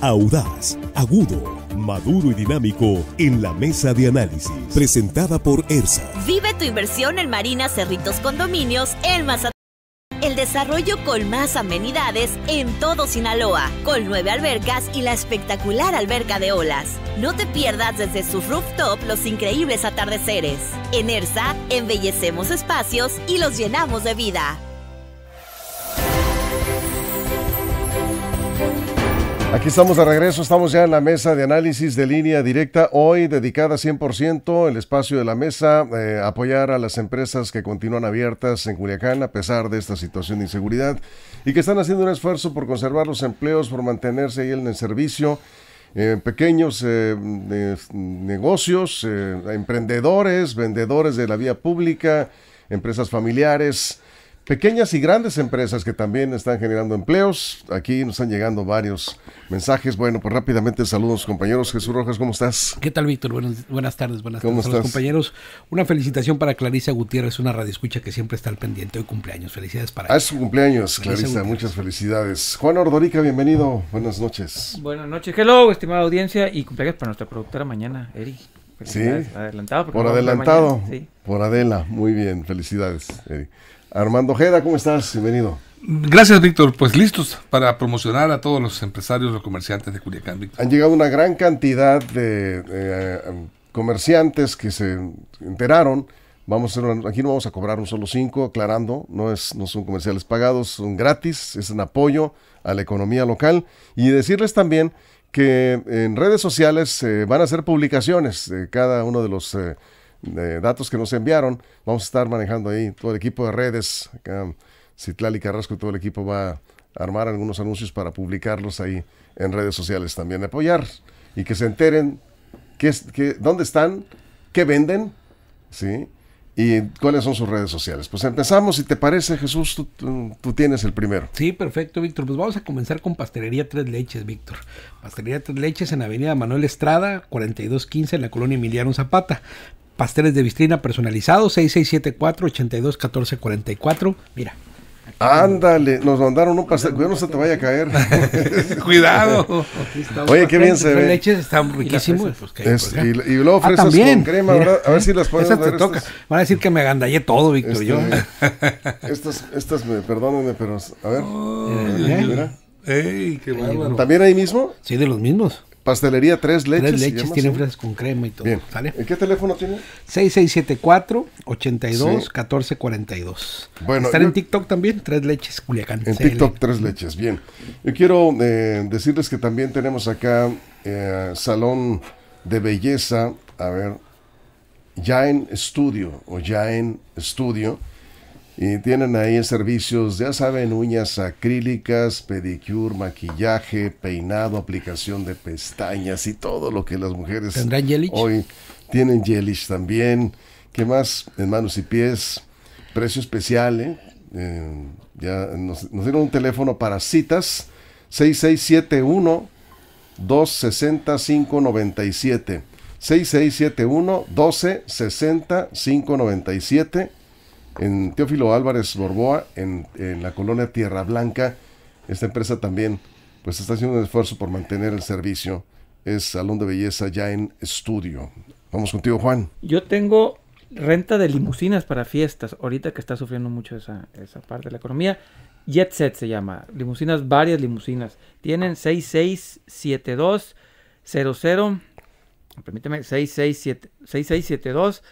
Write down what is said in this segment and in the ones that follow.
audaz, agudo, maduro y dinámico en la mesa de análisis, presentada por ERSA. Vive tu inversión en Marina Cerritos Condominios, en Mazatlán. El desarrollo con más amenidades en todo Sinaloa, con nueve albercas y la espectacular alberca de olas. No te pierdas desde su rooftop los increíbles atardeceres. En ERSA embellecemos espacios y los llenamos de vida. Aquí estamos de regreso, estamos ya en la mesa de análisis de línea directa, hoy dedicada 100% el espacio de la mesa, eh, apoyar a las empresas que continúan abiertas en Culiacán a pesar de esta situación de inseguridad y que están haciendo un esfuerzo por conservar los empleos, por mantenerse ahí en el servicio, eh, pequeños eh, negocios, emprendedores, vendedores de la vía pública, empresas familiares pequeñas y grandes empresas que también están generando empleos. Aquí nos están llegando varios mensajes. Bueno, pues rápidamente saludos compañeros. Jesús Rojas, ¿cómo estás? ¿Qué tal, Víctor? Buenas, tardes, buenas ¿Cómo tardes compañeros. Una felicitación para Clarisa Gutiérrez, una escucha que siempre está al pendiente. Hoy cumpleaños, felicidades para ah, ella. Ah, es su cumpleaños, Clarisa, muchas felicidades. Juan Ordorica, bienvenido, buenas noches. Buenas noches, hello, estimada audiencia, y cumpleaños para nuestra productora mañana, Eri. Sí, adelantado. Por adelantado. Por Adela, muy bien, felicidades, Eri. Armando Jeda, ¿cómo estás? Bienvenido. Gracias, Víctor. Pues listos para promocionar a todos los empresarios, los comerciantes de Culiacán, Víctor. Han llegado una gran cantidad de eh, comerciantes que se enteraron. Vamos a aquí no vamos a cobrar un solo cinco, aclarando, no, es, no son comerciales pagados, son gratis, es un apoyo a la economía local. Y decirles también que en redes sociales eh, van a hacer publicaciones de cada uno de los eh, datos que nos enviaron. Vamos a estar manejando ahí todo el equipo de redes. acá Citlali Carrasco, todo el equipo va a armar algunos anuncios para publicarlos ahí en redes sociales también. Apoyar y que se enteren qué, dónde están, qué venden, ¿sí? ¿Y cuáles son sus redes sociales? Pues empezamos, si te parece, Jesús, tú, tú tienes el primero. Sí, perfecto, Víctor. Pues vamos a comenzar con Pastelería Tres Leches, Víctor. Pastelería Tres Leches en Avenida Manuel Estrada, 4215, en la colonia Emiliano Zapata. Pasteles de vitrina personalizados, 6674-821444. Mira. Ándale, nos mandaron un pastel, cuidado no se te vaya a caer. cuidado. Oye, qué bien se ve. leches están riquísimos. Pues, pues, y, luego ah, fresas con crema, A ver si las puedes dar. Te toca. Van a decir que me agandallé todo, Víctor, yo. Este, estas, estas perdónenme, pero a ver. ¿También ahí mismo? Sí, de los mismos. Pastelería Tres Leches. Tres Leches, tiene fresas con crema y todo. ¿En qué teléfono tiene? 6674-82-1442. Bueno, Están en TikTok también, Tres Leches Culiacán. En TikTok Tres Leches, bien. Yo quiero eh, decirles que también tenemos acá eh, Salón de Belleza, a ver, Ya en Estudio o Ya en Estudio y tienen ahí en servicios, ya saben, uñas acrílicas, pedicure, maquillaje, peinado, aplicación de pestañas y todo lo que las mujeres ¿Tendrán hoy tienen Yelich también. ¿Qué más? En manos y pies, precio especial, ¿eh? eh ya nos, dieron un teléfono para citas 6671 260 597 6671 12 en Teófilo Álvarez Borboa, en, la colonia Tierra Blanca. Esta empresa también pues está haciendo un esfuerzo por mantener el servicio. Es salón de belleza ya en estudio. Vamos contigo, Juan. Yo tengo renta de limusinas para fiestas, ahorita que está sufriendo mucho esa, esa parte de la economía. Jet Set se llama, limusinas, varias limusinas. Tienen 667200, permíteme, 6672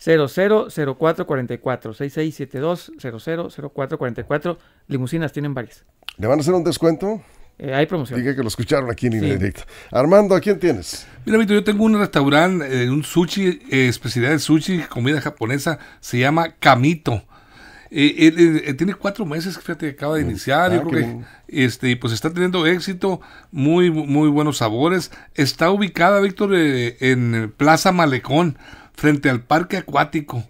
000444 6672 000444 Limusinas tienen varias. ¿Le van a hacer un descuento? Eh, hay promoción. Diga que lo escucharon aquí en sí. Armando, ¿a quién tienes? Mira, Víctor, yo tengo un restaurante, eh, un sushi, eh, especialidad de sushi, comida japonesa, se llama Kamito. tiene cuatro meses, fíjate, que acaba de mm. iniciar. Ah, este, pues está teniendo éxito, muy, muy buenos sabores. Está ubicada, Víctor, en Plaza Malecón frente al parque acuático.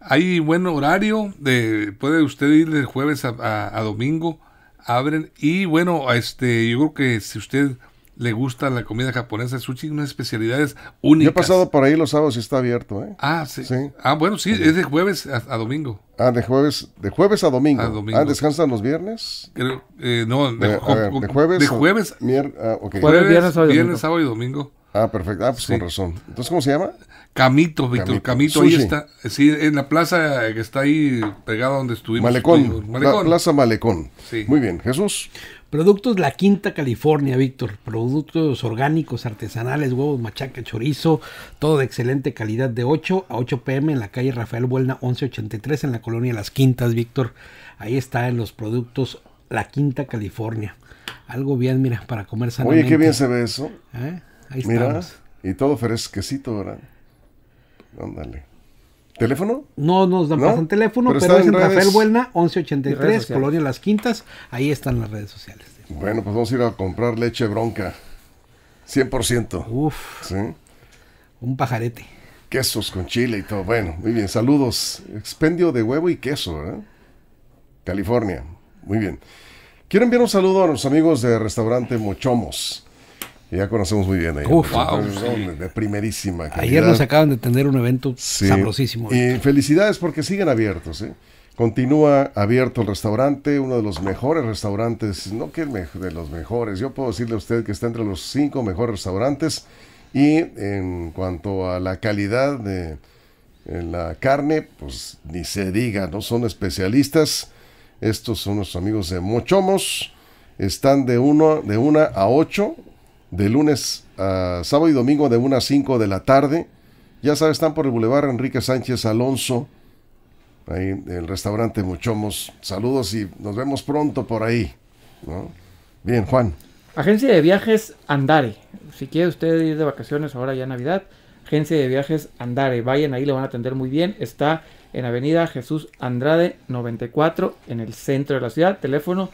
Hay buen horario, de, puede usted ir de jueves a, domingo, abren y bueno, este, yo creo que si usted le gusta la comida japonesa, sushi, unas especialidades únicas. Yo he pasado por ahí los sábados y está abierto, ¿eh? Ah, sí. Ah, bueno, sí, es de jueves a, domingo. Ah, de jueves, de jueves a domingo. Ah, ¿descansan los viernes? Eh, no, de, jueves. De jueves. viernes, domingo. Ah, perfecto. Ah, pues con razón. Entonces, ¿cómo se llama? Camito, Víctor, Camito, ahí está, sí, en la plaza que está ahí pegada donde estuvimos. Malecón, plaza Malecón. Sí. Muy bien, Jesús. Productos La Quinta California, Víctor. Productos orgánicos, artesanales, huevos, machaca, chorizo, todo de excelente calidad de 8 a 8 pm en la calle Rafael Buelna 1183 en la colonia Las Quintas, Víctor. Ahí está en los productos La Quinta California. Algo bien, mira, para comer sanamente. Oye, qué bien se ve eso. ¿Eh? Ahí mira, y todo fresquecito, ¿verdad? Ándale. ¿Teléfono? No nos dan pasan teléfono, pero, es en, Rafael Buelna, 1183, Colonia Las Quintas. Ahí están las redes sociales. Bueno, pues vamos a ir a comprar leche bronca. 100%. Uf. ¿Sí? Un pajarete. Quesos con chile y todo. Bueno, muy bien. Saludos. Expendio de huevo y queso, ¿eh? California. Muy bien. Quiero enviar un saludo a los amigos de Restaurante Mochomos. Ya conocemos muy bien ahí. Uf, de primerísima. Calidad. Ayer nos acaban de tener un evento sabrosísimo. Y felicidades porque siguen abiertos. ¿eh? Continúa abierto el restaurante, uno de los mejores restaurantes, no que de los mejores, yo puedo decirle a usted que está entre los cinco mejores restaurantes. Y en cuanto a la calidad de la carne, pues ni se diga, no son especialistas. Estos son nuestros amigos de Mochomos. Están de, uno, de una a 8 de lunes a sábado y domingo de 1 a 5 de la tarde. Ya sabes, están por el Boulevard Enrique Sánchez Alonso, ahí en el restaurante Muchomos. Saludos y nos vemos pronto por ahí. Bien, Juan. Agencia de viajes Andare. Si quiere usted ir de vacaciones ahora ya Navidad, agencia de viajes Andare. Vayan ahí, le van a atender muy bien. Está en Avenida Jesús Andrade 94, en el centro de la ciudad. Teléfono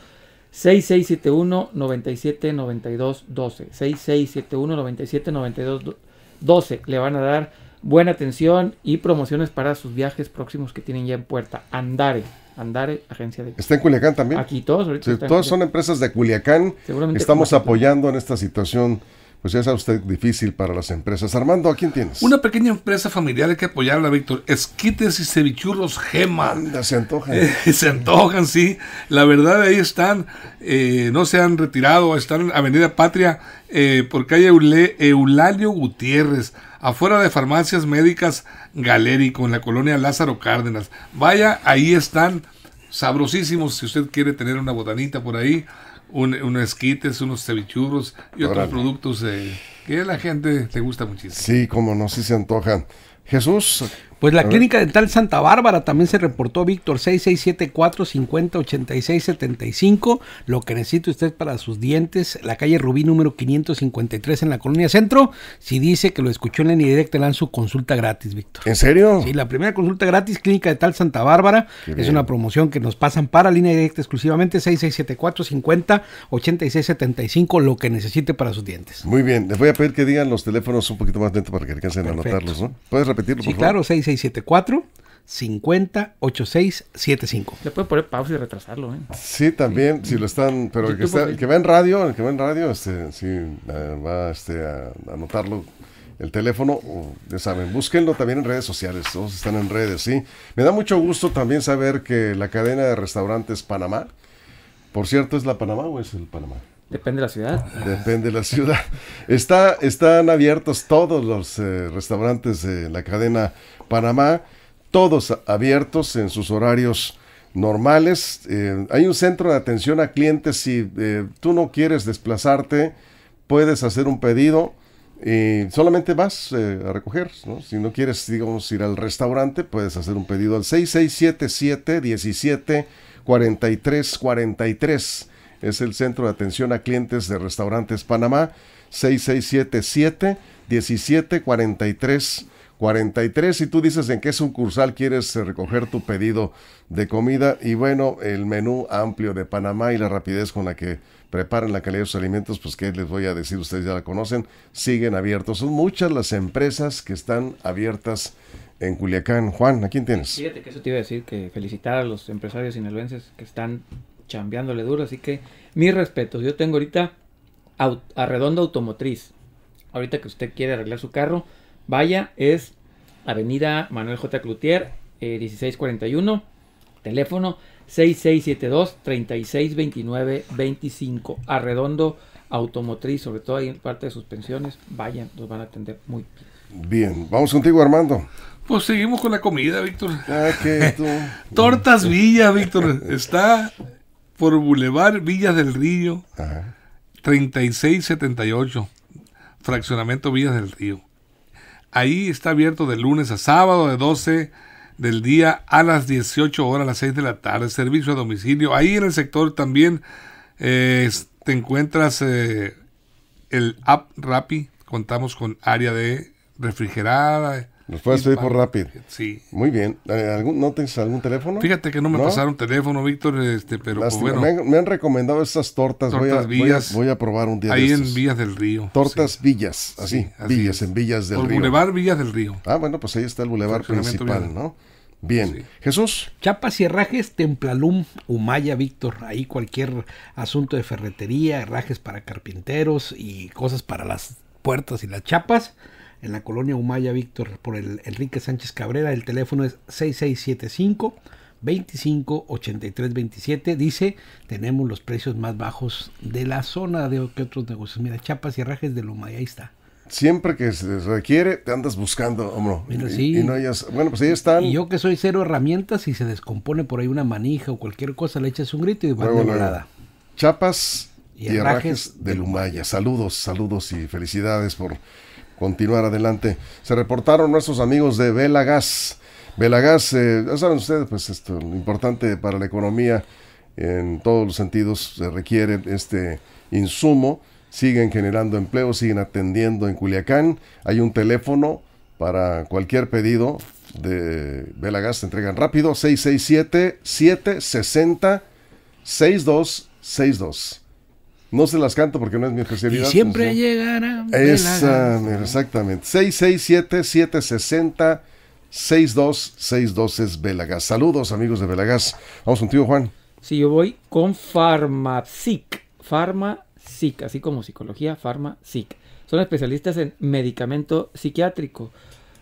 6671 9792 6671 9792 Le van a dar buena atención y promociones para sus viajes próximos que tienen ya en puerta. Andare. Andare, agencia de... ¿Está en Culiacán también? Aquí todos ahorita. todos son empresas de Culiacán. Seguramente Estamos apoyando en esta situación pues es usted difícil para las empresas. Armando, ¿a quién tienes? Una pequeña empresa familiar hay que apoyarla, Víctor. Esquites y cevichurros Gema. se antojan. Eh, se antojan, sí. La verdad, ahí están. Eh, no se han retirado. Están en Avenida Patria, eh, por calle Eulalio Gutiérrez, afuera de Farmacias Médicas Galérico, en la colonia Lázaro Cárdenas. Vaya, ahí están. Sabrosísimos, si usted quiere tener una botanita por ahí un, unos esquites, unos cevichurros y otros productos eh, que a la gente te gusta muchísimo. Sí, como no, si se antojan. Jesús, pues la Clínica de tal Santa Bárbara también se reportó, Víctor, 6674-508675. Lo que necesita usted para sus dientes, la calle Rubí número 553 en la Colonia Centro. Si dice que lo escuchó en la directa, le dan su consulta gratis, Víctor. ¿En serio? Sí, la primera consulta gratis, Clínica de tal Santa Bárbara. es una promoción que nos pasan para línea directa exclusivamente, 6674-508675. Lo que necesite para sus dientes. Muy bien, les voy a pedir que digan los teléfonos un poquito más lento para que alcancen a anotarlos, ¿no? ¿Puedes repetirlo, por sí, claro, 86 508675. Le puede poner pausa y retrasarlo, ¿eh? Sí, también, si lo están, pero el que, está, va en radio, el que va en radio, este, sí, eh, va este, a, anotarlo el teléfono, ya saben, búsquenlo también en redes sociales, todos están en redes, ¿sí? Me da mucho gusto también saber que la cadena de restaurantes Panamá, por cierto, ¿es la Panamá o es el Panamá? Depende de la ciudad. Depende de la ciudad. están abiertos todos los eh, restaurantes de la cadena Panamá, todos abiertos en sus horarios normales. Eh, hay un centro de atención a clientes. Si eh, tú no quieres desplazarte, puedes hacer un pedido y solamente vas a recoger. Si no quieres, digamos, ir al restaurante, puedes hacer un pedido al 6677 17 es el centro de atención a clientes de restaurantes Panamá, 6677 1743 43 y tú dices en qué sucursal quieres eh, recoger tu pedido de comida y bueno, el menú amplio de Panamá y la rapidez con la que preparan la calidad de sus alimentos, pues que les voy a decir, ustedes ya la conocen, siguen abiertos. Son muchas las empresas que están abiertas en Culiacán. Juan, ¿a quién tienes? Fíjate que eso te iba a decir, que felicitar a los empresarios sinaloenses que están chambeándole duro. Así que mis respetos. Yo tengo ahorita Arredondo a Automotriz. Ahorita que usted quiere arreglar su carro, vaya, es Avenida Manuel J. Cloutier, 1641, eh, teléfono 6672 362925 25 Arredondo Automotriz, sobre todo ahí en parte de suspensiones, vayan, nos van a atender muy bien. Bien, vamos contigo Armando. Pues seguimos con la comida, Víctor. Ah, ¿qué, tú? Tortas Villa, Víctor. Está por Boulevard Villas del Río, 3678, fraccionamiento Villas del Río. Ahí está abierto de lunes a sábado, de 12 del día a las 18 horas, a las 6 de la tarde, servicio a domicilio. Ahí en el sector también eh, te encuentras eh, el app Rappi, contamos con área de refrigerada, nos puedes pedir por rápido Sí. Muy bien. Eh, ¿Algún, ¿No tienes algún teléfono? Fíjate que no me pasaron teléfono, Víctor, este, pero pues, bueno. Me han, recomendado estas tortas. voy, a, probar un día Ahí en Villas del Río. Tortas Villas, así, Villas, en Villas del por Río. Boulevard Villas del Río. Ah, bueno, pues ahí está el Boulevard principal, ¿no? Bien, Jesús. Chapas y herrajes, Templalum, Humaya, Víctor. Ahí cualquier asunto de ferretería, herrajes para carpinteros y cosas para las puertas y las chapas en la colonia Humaya Víctor por el Enrique Sánchez Cabrera. El teléfono es 6675 258327, Dice, tenemos los precios más bajos de la zona de que otros negocios. Mira, chapas y herrajes de Humaya, ahí está. Siempre que se requiere, te andas buscando, hombre, no hayas, bueno, pues ahí están. Y yo que soy cero herramientas, y se descompone por ahí una manija o cualquier cosa, le echas un grito y va de nada. Chapas y, y herrajes, de Saludos, saludos y felicidades por continuar adelante. Se reportaron nuestros amigos de Velagas. Velagas, eh, ya saben ustedes, pues esto importante para la economía en todos los sentidos, se requiere este insumo, siguen generando empleo, siguen atendiendo en Culiacán, hay un teléfono para cualquier pedido de Velagas, se entregan rápido, 667-760-6262. No se las canto porque no es mi especialidad. Y siempre pues, llegarán llegará. Esa, exactamente. 667-760. 6262 es Belagas. Saludos amigos de Velagas. Vamos contigo, Juan. Sí, yo voy con Pharmapsic. Pharmapsic, así como psicología, Pharmapsic. Son especialistas en medicamento psiquiátrico.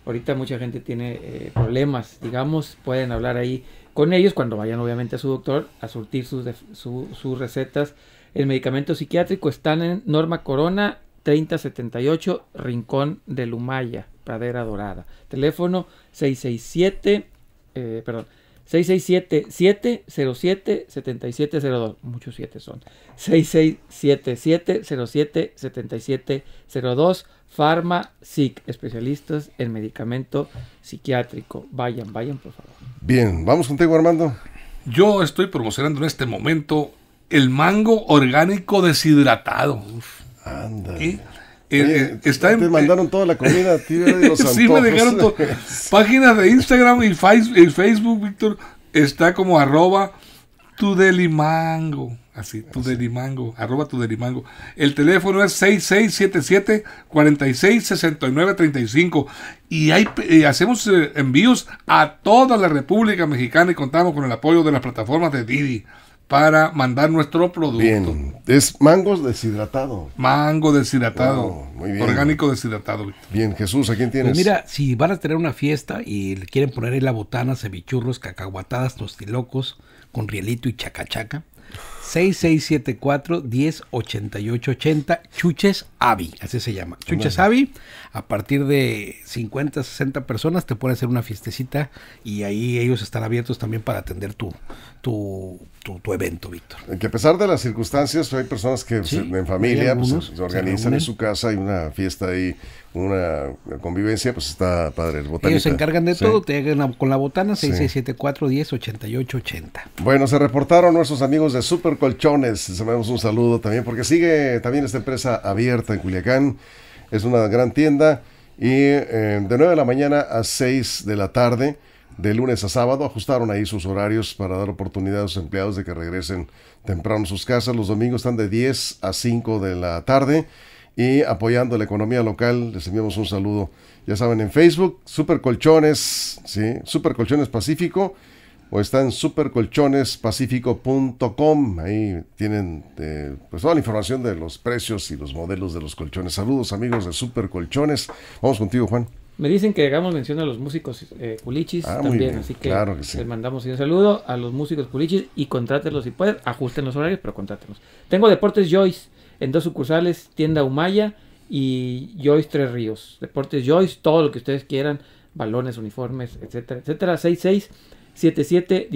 Ahorita mucha gente tiene eh, problemas, digamos, pueden hablar ahí con ellos cuando vayan obviamente a su doctor a surtir sus, sus, sus recetas el medicamento psiquiátrico está en Norma Corona 3078 Rincón de Lumaya, Pradera Dorada. Teléfono 667, eh, perdón, 667-707-7702. Muchos 7 son. 667 07 7702 Pharma SIC, especialistas en medicamento psiquiátrico. Vayan, vayan, por favor. Bien, vamos contigo, Armando. Yo estoy promocionando en este momento el mango orgánico deshidratado. anda. Eh, eh, te eh, mandaron toda la comida a ti, Sí, me dejaron Páginas de Instagram y, Facebook, Víctor, está como arroba tudelimango. Así, ah, tudelimango, arroba tudelimango. El teléfono es 6677-466935. Y hay, hacemos envíos a toda la República Mexicana y contamos con el apoyo de las plataformas de Didi para mandar nuestro producto. Bien. Es mangos deshidratado. Mango deshidratado. bien. Orgánico deshidratado. Bien, Jesús, ¿a quién tienes? Pues mira, si van a tener una fiesta y le quieren poner ahí la botana, cevichurros, cacahuatadas, tostilocos, con rielito y chacachaca, 6674-108880, Chuches Avi, así se llama. Chuches Avi, a partir de 50, 60 personas te pueden hacer una fiestecita y ahí ellos están abiertos también para atender tu, tu tu, evento, Víctor. Que a pesar de las circunstancias, hay personas que en familia pues, se organizan en su casa, y una fiesta y una convivencia, pues está padre. El Ellos se encargan de todo, te llegan con la botana sí. 108880 8880 Bueno, se reportaron nuestros amigos de Super Colchones, les mandamos un saludo también, porque sigue también esta empresa abierta en Culiacán, es una gran tienda, y eh, de 9 de la mañana a 6 de la tarde de lunes a sábado. Ajustaron ahí sus horarios para dar oportunidad a los empleados de que regresen temprano a sus casas. Los domingos están de 10 a 5 de la tarde. Y apoyando la economía local, les enviamos un saludo. Ya saben, en Facebook, Super Colchones, ¿sí? Super Colchones Pacífico. O están en supercolchonespacífico.com. Ahí tienen eh, pues toda la información de los precios y los modelos de los colchones. Saludos amigos de Super Colchones. Vamos contigo, Juan. Me dicen que hagamos mención a los músicos eh, culichis ah, también, así que, les mandamos un saludo a los músicos culichis y contrátenlos si pueden, ajusten los horarios, pero contrátenlos. Tengo Deportes Joyce en dos sucursales, tienda Humaya y Joyce Tres Ríos. Deportes Joyce, todo lo que ustedes quieran, balones, uniformes, etcétera, etcétera. 66 77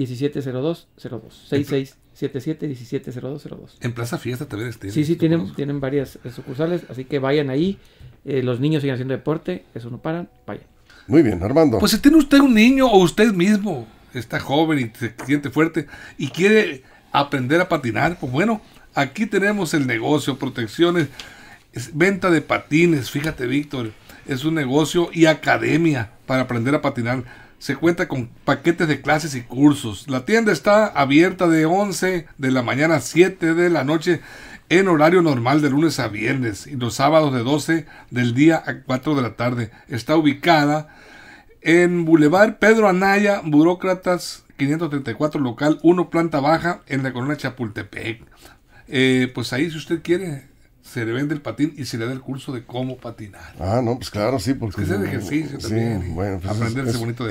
1702 En Plaza Fiesta también Sí, sí, tienen, tienen varias eh, sucursales, así que vayan ahí eh, los niños siguen haciendo deporte, eso no paran, vaya Muy bien, Armando. Pues si tiene usted un niño o usted mismo está joven y se siente fuerte y quiere aprender a patinar, pues bueno, aquí tenemos el negocio, protecciones, venta de patines, fíjate Víctor, es un negocio y academia para aprender a patinar. Se cuenta con paquetes de clases y cursos. La tienda está abierta de 11 de la mañana a 7 de la noche en horario normal de lunes a viernes y los sábados de 12 del día a 4 de la tarde. Está ubicada en Boulevard Pedro Anaya, Burócratas 534, local 1, planta baja, en la colonia Chapultepec. Eh, pues ahí, si usted quiere, se le vende el patín y se le da el curso de cómo patinar. Ah, no, pues claro, sí, porque... Es de ejercicio también. Sí, bueno,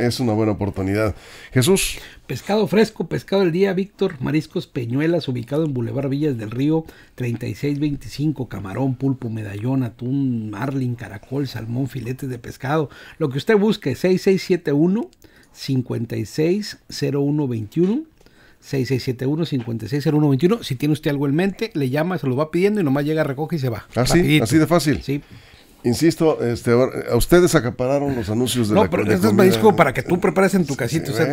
es, una buena oportunidad. Jesús. Pescado fresco, pescado del día, Víctor, mariscos Peñuelas, ubicado en Boulevard Villas del Río, 3625, camarón, pulpo, medallón, atún, marlin, caracol, salmón, filetes de pescado, lo que usted busque, 6671 560121 6671-560121. Si tiene usted algo en mente, le llama, se lo va pidiendo y nomás llega, recoge y se va. Ah, así, de fácil. Insisto, este, a ustedes acapararon los anuncios de no, pero esto es marisco para que tú prepares en tu casito pues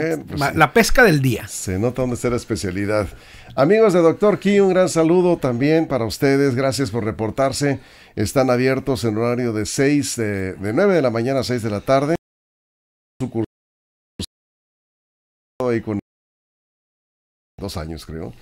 la pesca del día. Se nota donde será especialidad. Amigos de Doctor Key, un gran saludo también para ustedes. Gracias por reportarse. Están abiertos en horario de 6, eh, de, 9 de la mañana a 6 de la tarde. Su dos años creo,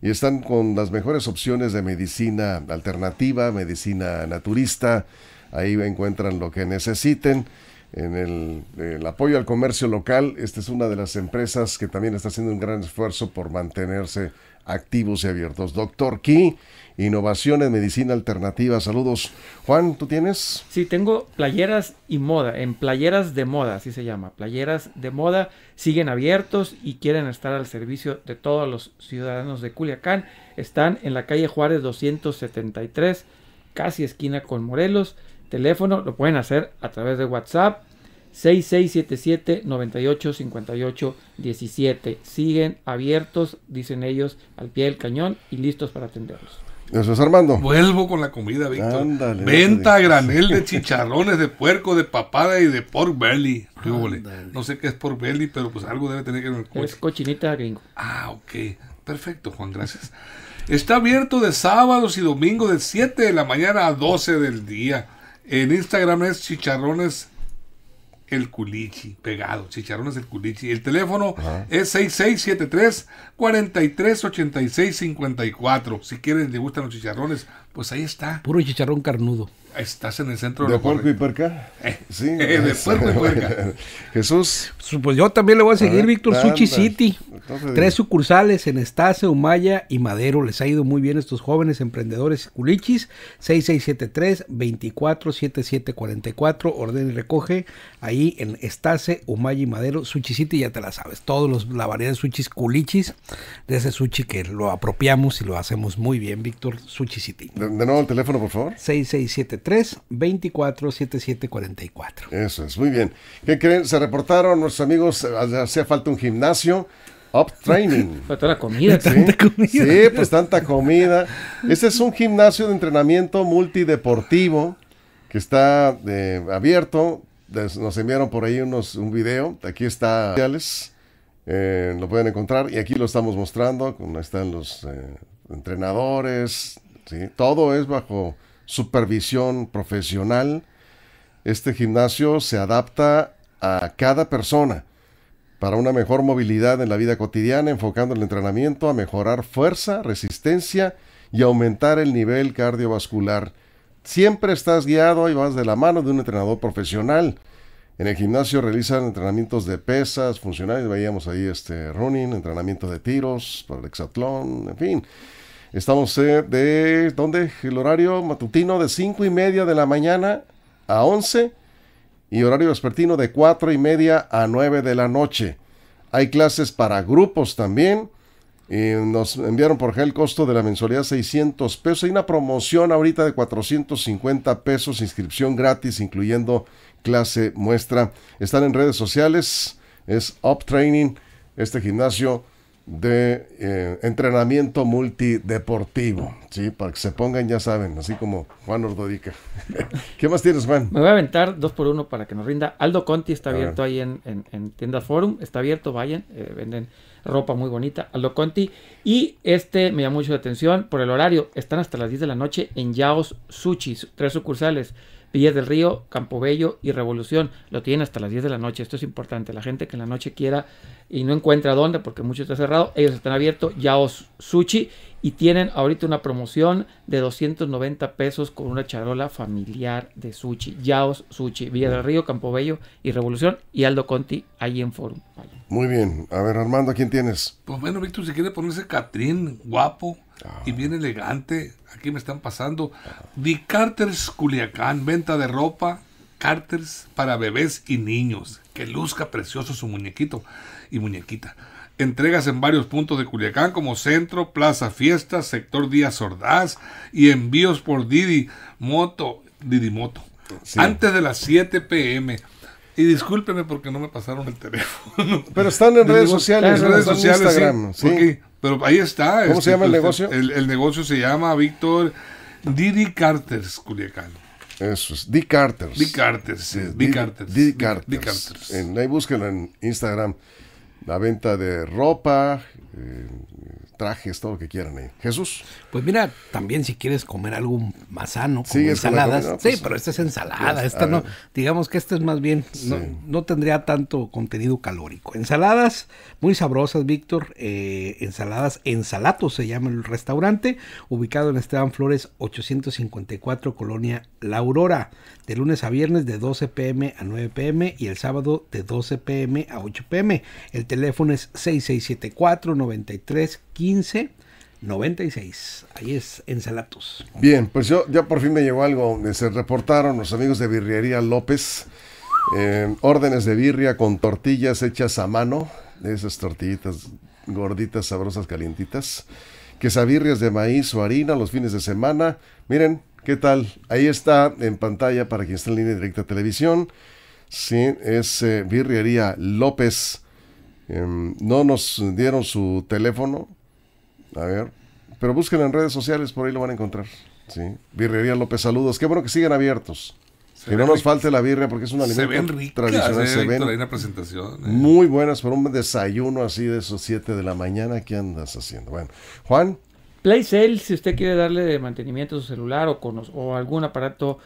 y están con las mejores opciones de medicina alternativa, medicina naturista, ahí encuentran lo que necesiten en el, apoyo al comercio local. Esta es una de las empresas que también está haciendo un gran esfuerzo por mantenerse activos y abiertos. Doctor Key, innovación en medicina alternativa. Saludos. Juan, ¿tú tienes? Sí, tengo playeras y moda, en playeras de moda, así se llama. Playeras de moda siguen abiertos y quieren estar al servicio de todos los ciudadanos de Culiacán. Están en la calle Juárez 273, casi esquina con Morelos. Teléfono, lo pueden hacer a través de WhatsApp 6677 58 17 Siguen abiertos, dicen ellos, al pie del cañón y listos para atenderlos. Eso es Armando. Vuelvo con la comida, Víctor. Venta granel de chicharrones, de puerco, de papada y de pork belly. No sé qué es pork belly, pero pues algo debe tener que ver con Es cochinita gringo. Ah, ok. Perfecto, Juan, gracias. Está abierto de sábados y domingos de 7 de la mañana a 12 del día. En Instagram es chicharrones el culichi, pegado, chicharrones el culichi. El teléfono es 6673-438654. Si quieren, le gustan los chicharrones, pues ahí está. Puro chicharrón carnudo. Estás en el centro de, la puerco y puerca. Eh, sí, de puerco y Jesús. Pues yo también le voy a seguir, Víctor. Suchi City. Tres sucursales en Estase, Humaya y Madero. Les ha ido muy bien estos jóvenes emprendedores culichis. 6673-247744. Orden y recoge ahí en Estase, Humaya y Madero. Suchi City, ya te la sabes. Todos los, la variedad de sushis culichis. De ese Suchi que lo apropiamos y lo hacemos muy bien, Víctor. Suchi City. De, nuevo el teléfono, por favor. 6673-247744. Eso es, muy bien. ¿Qué creen? Se reportaron nuestros amigos, eh, hacía falta un gimnasio. Up Training. Falta la comida, tanta comida. Sí, pues tanta comida. Este es un gimnasio de entrenamiento multideportivo que está eh, abierto. Nos enviaron por ahí unos, un video. Aquí está. Eh, lo pueden encontrar y aquí lo estamos mostrando. Están los entrenadores, todo es bajo supervisión profesional. Este gimnasio se adapta a cada persona para una mejor movilidad en la vida cotidiana, enfocando el entrenamiento a mejorar fuerza, resistencia y aumentar el nivel cardiovascular. Siempre estás guiado y vas de la mano de un entrenador profesional. En el gimnasio realizan entrenamientos de pesas, funcionales, veíamos ahí este running, entrenamiento de tiros para el hexatlón, en fin. Estamos eh, de, ¿dónde? El horario matutino de 5 y media de la mañana a 11 y horario vespertino de 4 y media a 9 de la noche. Hay clases para grupos también. Eh, nos enviaron por el costo de la mensualidad 600 pesos. Hay una promoción ahorita de 450 pesos, inscripción gratis, incluyendo clase muestra. Están en redes sociales, es Up Training, este gimnasio de eh, entrenamiento multideportivo, ¿sí? Para que se pongan, ya saben, así como Juan Ordodica. ¿Qué más tienes, Juan? Me voy a aventar dos por uno para que nos rinda. Aldo Conti está abierto ahí en, Tiendas Forum, está abierto, vayan, eh, venden ropa muy bonita, Aldo Conti. Y este me llama mucho la atención por el horario, están hasta las 10 de la noche en Yaos Sushi, tres sucursales. Villas del Río, Campobello y Revolución. Lo tienen hasta las 10 de la noche. Esto es importante. La gente que en la noche quiera y no encuentra dónde porque mucho está cerrado, ellos están abiertos. Yaos Sushi y tienen ahorita una promoción de 290 pesos con una charola familiar de sushi. Yaos Sushi, Villa del Río, Campobello y Revolución y Aldo Conti ahí en Forum. Muy bien. A ver, Armando, ¿quién tienes? Pues bueno, Víctor, si quiere ponerse Catrín, guapo Ah. y bien elegante. Aquí me están pasando. Ajá. The Carters Culiacán, venta de ropa. Carters para bebés y niños. Que luzca precioso su muñequito y muñequita. Entregas en varios puntos de Culiacán como Centro, Plaza fiesta Sector Díaz Ordaz y envíos por Didi Moto, Didi Moto. Antes de las 7 pm. Y discúlpeme porque no me pasaron el teléfono. Pero están en redes sociales. En redes sociales, sí, pero ahí está. ¿Cómo se este, llama el este, negocio? El, negocio se llama Víctor Didi Carters, Culiacán. Eso es, D. Carters. D. Carters, sí. D. Carters. Carters. Carters. En, ahí búsquenlo en Instagram. La venta de ropa, eh, trajes, todo lo que quieran ahí. Jesús. Pues mira, también si quieres comer algo más sano, como ensaladas. sí, pues, pero esta es ensalada, pues, esta no, digamos que esta es más bien, no, tendría tanto contenido calórico. Ensaladas muy sabrosas, Víctor, eh, ensaladas, ensalato se llama el restaurante, ubicado en Esteban Flores 854, Colonia La Aurora de lunes a viernes de 12 pm a 9 pm y el sábado de 12 pm a 8 pm. El teléfono es 6674 93 15 96. Ahí es en Ensalatus. Bien, pues yo ya por fin me llegó algo. Se reportaron los amigos de Birriería López. Eh, órdenes de birria con tortillas hechas a mano. Esas tortillitas gorditas, sabrosas, calientitas. Quesabirrias de maíz o harina los fines de semana. Miren, ¿Qué tal? Ahí está en pantalla para quien está en línea directa televisión. Sí, es Virrería eh, López. Em, no nos dieron su teléfono. A ver. Pero busquen en redes sociales, por ahí lo van a encontrar. Sí. virrería López, saludos. Qué bueno que sigan abiertos. que no nos falte la birria porque es un alimento se ven ricas, tradicional. Eh, hay una presentación. Eh. Muy buenas para un desayuno así de esos 7 de la mañana. ¿Qué andas haciendo? Bueno, Juan. Cell, si usted quiere darle de mantenimiento a su celular o, con, o algún aparato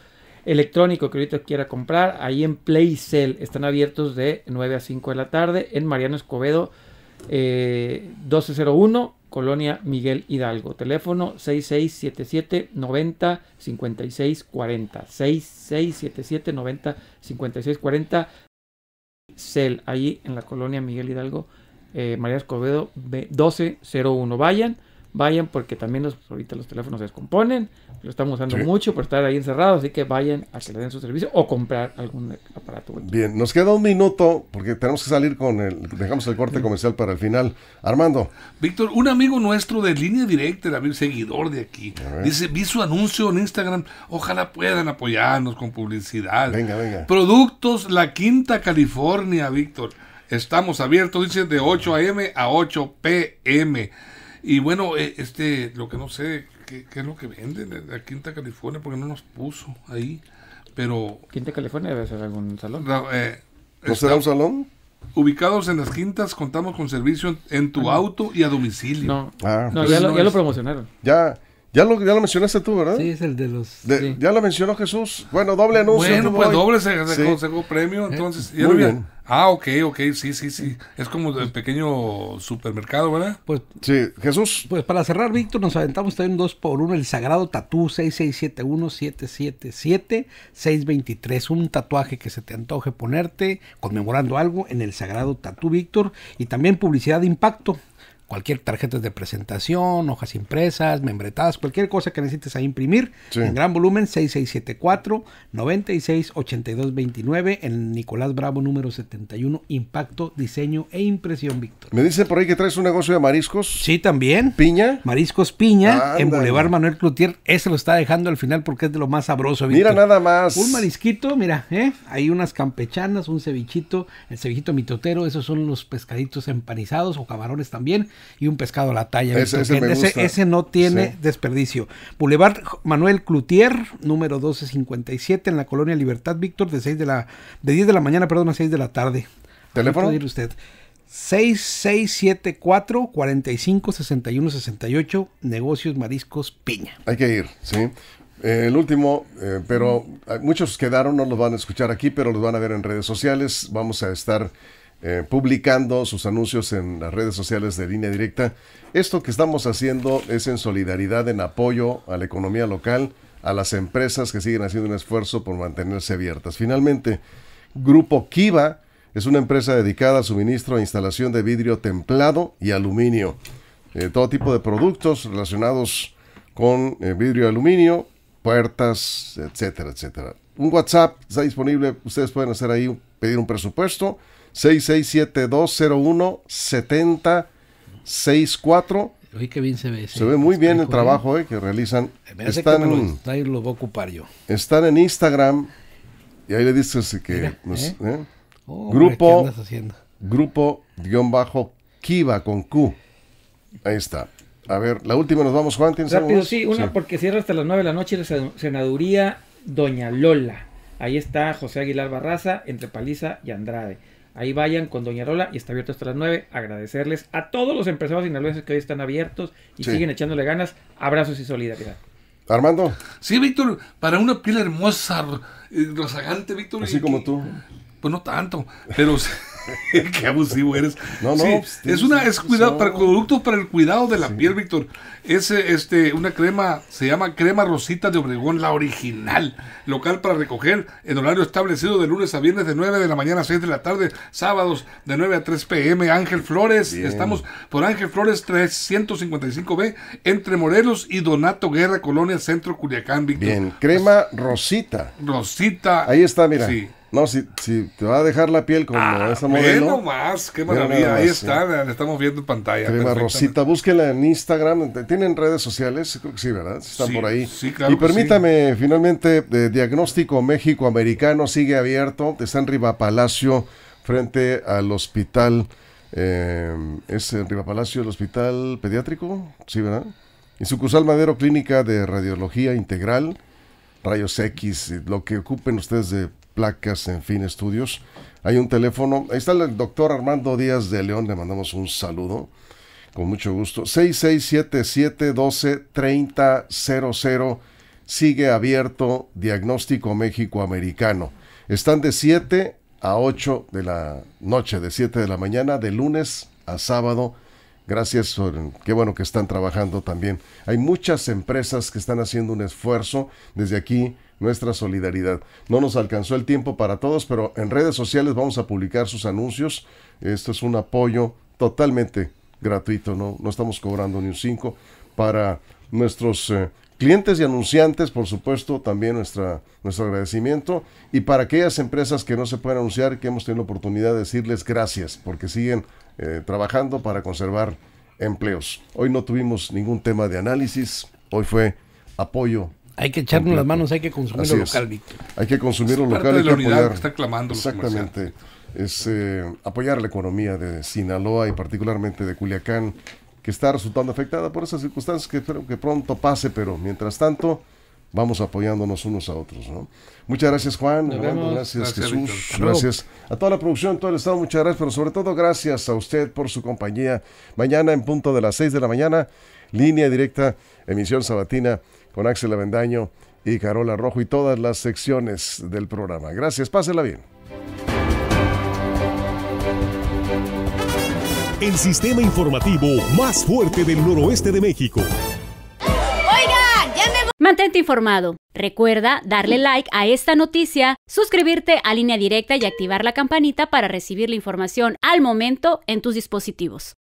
electrónico que ahorita quiera comprar, ahí en PlayCell están abiertos de 9 a 5 de la tarde en Mariano Escobedo 1201, eh, Colonia Miguel Hidalgo. Teléfono 6677 90 56 40. 6677 90 56 40. Cell, ahí en la Colonia Miguel Hidalgo, eh, Mariano Escobedo 1201. Vayan vayan porque también los, ahorita los teléfonos se descomponen, lo estamos usando mucho por estar ahí encerrados, así que vayan a que le den su servicio o comprar algún aparato. Bien, nos queda un minuto porque tenemos que salir con el, dejamos el corte comercial para el final. Armando. Víctor, un amigo nuestro de línea directa, David, seguidor de aquí, dice, vi su anuncio en Instagram, ojalá puedan apoyarnos con publicidad. Venga, venga. Productos La Quinta California, Víctor. Estamos abiertos, dice, de 8 a.m. a 8 p.m. Y bueno, eh, este, lo que no sé, ¿qué, es lo que venden la Quinta California? Porque no nos puso ahí, pero... Quinta California debe ser algún salón. ¿No eh, será un salón? Ubicados en las quintas, contamos con servicio en, tu auto y a domicilio. No, ah, pues no ya, lo promocionaron. Ya, ya lo, ya lo mencionaste tú, ¿verdad? Sí, es el de los. Ya lo mencionó Jesús. Bueno, doble anuncio. Bueno, pues doble se, premio. Eh, entonces, muy bien. Ah, ok, ok, sí, sí, sí. Es como el pequeño supermercado, ¿verdad? Pues, sí, Jesús. Pues para cerrar, Víctor, nos aventamos también un dos por uno, el sagrado tatú 6671-777-623. Un tatuaje que se te antoje ponerte, conmemorando algo en el sagrado tatú, Víctor. Y también publicidad de impacto cualquier tarjeta de presentación, hojas impresas, membretadas, cualquier cosa que necesites ahí imprimir en gran volumen 6674 968229 en Nicolás Bravo número 71 Impacto, diseño e impresión, Víctor. Me dice por ahí que traes un negocio de mariscos. Sí, también. Piña. Mariscos Piña en Boulevard Manuel Cloutier. Ese lo está dejando al final porque es de lo más sabroso, Mira nada más. Un marisquito, mira, ¿eh? hay unas campechanas, un cevichito, el cevichito mitotero, esos son los pescaditos empanizados o camarones también y un pescado a la talla. Ese, no tiene desperdicio. Boulevard Manuel Clutier número 1257, en la colonia Libertad, Víctor, de, 6 de, la, de 10 de la mañana, perdón, a 6 de la tarde. ¿Teléfono? Ir usted. 6674 45 68 Negocios Mariscos Piña. Hay que ir, sí. Eh, el último, eh, pero eh, muchos quedaron, no los van a escuchar aquí, pero los van a ver en redes sociales. Vamos a estar eh, publicando sus anuncios en las redes sociales de línea directa. Esto que estamos haciendo es en solidaridad, en apoyo a la economía local, a las empresas que siguen haciendo un esfuerzo por mantenerse abiertas. Finalmente, Grupo Kiva es una empresa dedicada a suministro e instalación de vidrio templado y aluminio. Eh, todo tipo de productos relacionados con eh, vidrio y aluminio, puertas, etcétera, etcétera. Un WhatsApp está disponible, ustedes pueden hacer ahí, pedir un presupuesto 667 201 64. Oye, qué bien se ve. Se, se ve muy bien el trabajo eh, que realizan. Me que lo, voy a ocupar yo. Están en Instagram y ahí le dices que... nos, ¿eh? ¿eh? Oh, grupo, grupo bajo Kiva con Q. Ahí está. A ver, la última nos vamos, Juan. ¿tienes Rápido, sí, una porque cierra hasta las 9 de la noche la senaduría Doña Lola. Ahí está José Aguilar Barraza, entre Paliza y Andrade. Ahí vayan con Doña Rola y está abierto hasta las 9. Agradecerles a todos los empresarios sinaloenses que hoy están abiertos y siguen echándole ganas. Abrazos y solidaridad. Armando. Sí, Víctor, para una piel hermosa, eh, rozagante, Víctor. Así como tú. Pues no tanto, pero... Qué abusivo eres. No, no. Pues, es una es cuidado para productos para el cuidado de la piel, Víctor. Es eh, este una crema se llama crema rosita de Obregón, la original, local para recoger en horario establecido de lunes a viernes de 9 de la mañana a 6 de la tarde, sábados de 9 a 3 p.m. Ángel Flores, estamos por Ángel Flores 355B entre Morelos y Donato Guerra, Colonia Centro Culiacán, Víctor. Bien, crema rosita. Rosita. Ahí está, mira. Sí. No, si, te va a dejar la piel como ah, esa modelo. más, qué maravilla. Ahí está, le estamos viendo en pantalla. Crema Rosita, búsquela en Instagram. ¿Tienen redes sociales? Creo que sí, ¿verdad? Están por ahí. Sí, Y permítame, finalmente, Diagnóstico México Americano sigue abierto. Está en Riva Palacio, frente al hospital. Eh, es en Riva Palacio el hospital pediátrico, sí, ¿verdad? Y sucursal Madero Clínica de Radiología Integral, Rayos X, lo que ocupen ustedes de placas, en fin, estudios. Hay un teléfono. Ahí está el doctor Armando Díaz de León. Le mandamos un saludo. Con mucho gusto. 6677 12 Sigue abierto Diagnóstico México Americano. Están de 7 a 8 de la noche, de 7 de la mañana, de lunes a sábado. Gracias, qué bueno que están trabajando también. Hay muchas empresas que están haciendo un esfuerzo. Desde aquí nuestra solidaridad. No nos alcanzó el tiempo para todos, pero en redes sociales vamos a publicar sus anuncios. Esto es un apoyo totalmente gratuito, no, no estamos cobrando ni un 5 para nuestros eh, clientes y anunciantes, por supuesto, también nuestra, nuestro agradecimiento. Y para aquellas empresas que no se pueden anunciar, que hemos tenido la oportunidad de decirles gracias, porque siguen eh, trabajando para conservar empleos. Hoy no tuvimos ningún tema de análisis, hoy fue apoyo hay que echarnos las manos, hay que consumir lo local, Víctor. Hay que consumir lo local, y apoyar. Que está clamando Exactamente. Es eh, apoyar la economía de Sinaloa y particularmente de Culiacán, que está resultando afectada por esas circunstancias que espero que pronto pase, pero mientras tanto vamos apoyándonos unos a otros. Muchas gracias Juan, gracias, Jesús, gracias a toda la producción, todo el Estado, muchas gracias, pero sobre todo gracias a usted por su compañía. Mañana en punto de las 6 de la mañana, línea directa, emisión sabatina con Axel Avendaño y Carola Rojo y todas las secciones del programa. Gracias, pásela bien. El sistema informativo más fuerte del noroeste de México. Mantente informado. Recuerda darle like a esta noticia, suscribirte a línea directa y activar la campanita para recibir la información al momento en tus dispositivos.